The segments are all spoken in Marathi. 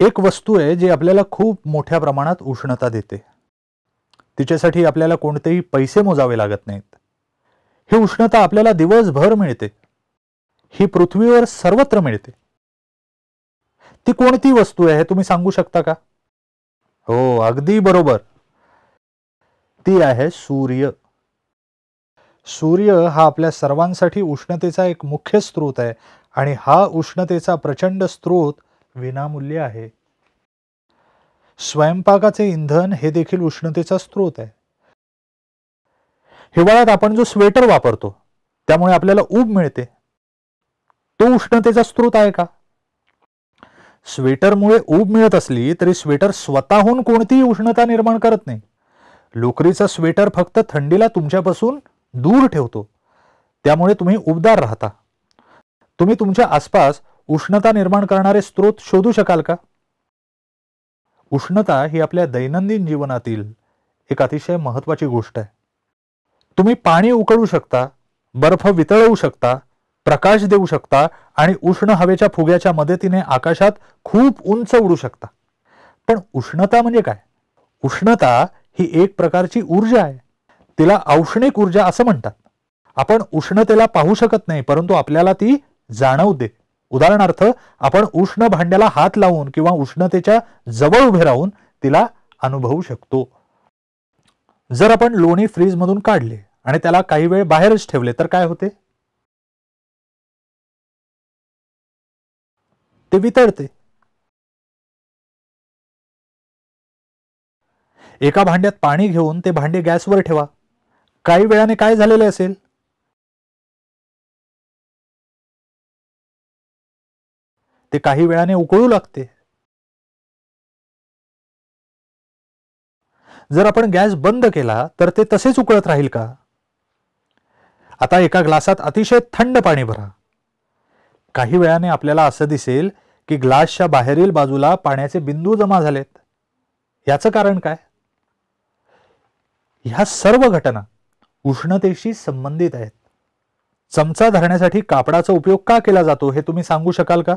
एक वस्तू आहे जी आपल्याला खूप मोठ्या प्रमाणात उष्णता देते तिच्यासाठी आपल्याला कोणतेही पैसे मोजावे लागत नाहीत ही उष्णता आपल्याला दिवसभर मिळते ही पृथ्वीवर सर्वत्र मिळते ती कोणती वस्तू आहे तुम्ही सांगू शकता का हो अगदी बरोबर ती आहे सूर्य सूर्य हा आपल्या सर्वांसाठी उष्णतेचा एक मुख्य स्रोत आहे आणि हा उष्णतेचा प्रचंड स्रोत विनामूल्य आहे स्वयंपाकाचे इंधन हे देखील उष्णतेचा स्रोत आहे हिवाळ्यात आपण जो स्वेटर वापरतो त्यामुळे आपल्याला ऊब मिळते तो उष्णतेचा स्रोत आहे का स्वेटरमुळे ऊब मिळत असली तरी स्वेटर स्वतःहून कोणतीही उष्णता निर्माण करत नाही लोकरीचा स्वेटर फक्त थंडीला तुमच्यापासून दूर ठेवतो त्यामुळे तुम्ही उबदार राहता तुम्ही तुमच्या आसपास उष्णता निर्माण करणारे स्त्रोत शोधू शकाल का उष्णता ही आपल्या दैनंदिन जीवनातील एक अतिशय महत्वाची गोष्ट आहे तुम्ही पाणी उकळू शकता बर्फ वितळवू शकता प्रकाश देऊ शकता आणि उष्ण हवेच्या फुग्याच्या मदतीने आकाशात खूप उंच उडू शकता पण उष्णता म्हणजे काय उष्णता ही एक प्रकारची ऊर्जा आहे तिला औष्णिक ऊर्जा असं म्हणतात आपण उष्णतेला पाहू शकत नाही परंतु आपल्याला ती जाणवते उदाहरणार्थ आपण उष्ण भांड्याला हात लावून किंवा उष्णतेच्या जवळ उभे राहून तिला अनुभवू शकतो जर आपण लोणी फ्रीजमधून काढले आणि त्याला काही वेळ बाहेरच ठेवले तर काय होते ते वितळते एका भांड्यात पाणी घेऊन ते भांडे गॅसवर ठेवा काही वेळाने काय झालेले असेल ते काही वेळाने उकळू लागते जर आपण गॅस बंद केला तर ते तसेच उकळत राहील का आता एका ग्लासात अतिशय थंड पाणी भरा काही वेळाने आपल्याला असं दिसेल की ग्लासच्या बाहेरील बाजूला पाण्याचे बिंदू जमा झालेत याचं कारण काय ह्या सर्व घटना उष्णतेशी संबंधित आहेत चमचा धरण्यासाठी कापडाचा उपयोग का केला जातो हे तुम्ही सांगू शकाल का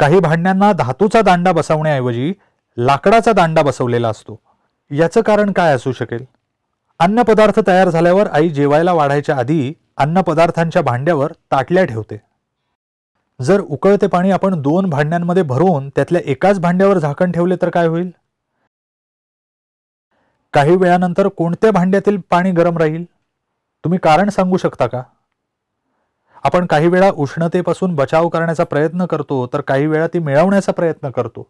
काही भांड्यांना धातूचा दांडा बसवण्याऐवजी लाकडाचा दांडा बसवलेला असतो याचं कारण काय असू शकेल अन्नपदार्थ तयार झाल्यावर आई जेवायला वाढायच्या आधी अन्नपदार्थांच्या भांड्यावर ताटल्या ठेवते जर उकळते पाणी आपण दोन भांड्यांमध्ये भरवून त्यातल्या एकाच भांड्यावर झाकण ठेवले तर काय होईल काही वेळानंतर कोणत्या भांड्यातील पाणी गरम राहील तुम्ही कारण सांगू शकता का आपण काही वेळा उष्णतेपासून बचाव करण्याचा प्रयत्न करतो तर काही वेळा ती मिळवण्याचा प्रयत्न करतो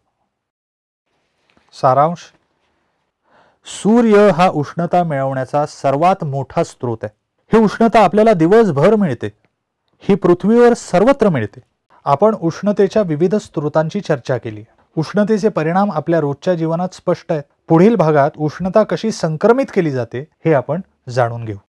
सारांश सूर्य हा उष्णता मिळवण्याचा सर्वात मोठा स्रोत आहे ही उष्णता आपल्याला दिवसभर मिळते ही पृथ्वीवर सर्वत्र मिळते आपण उष्णतेच्या विविध स्रोतांची चर्चा केली उष्णतेचे परिणाम आपल्या रोजच्या जीवनात स्पष्ट आहेत पुढील भागात उष्णता कशी संक्रमित केली जाते हे आपण जाणून घेऊ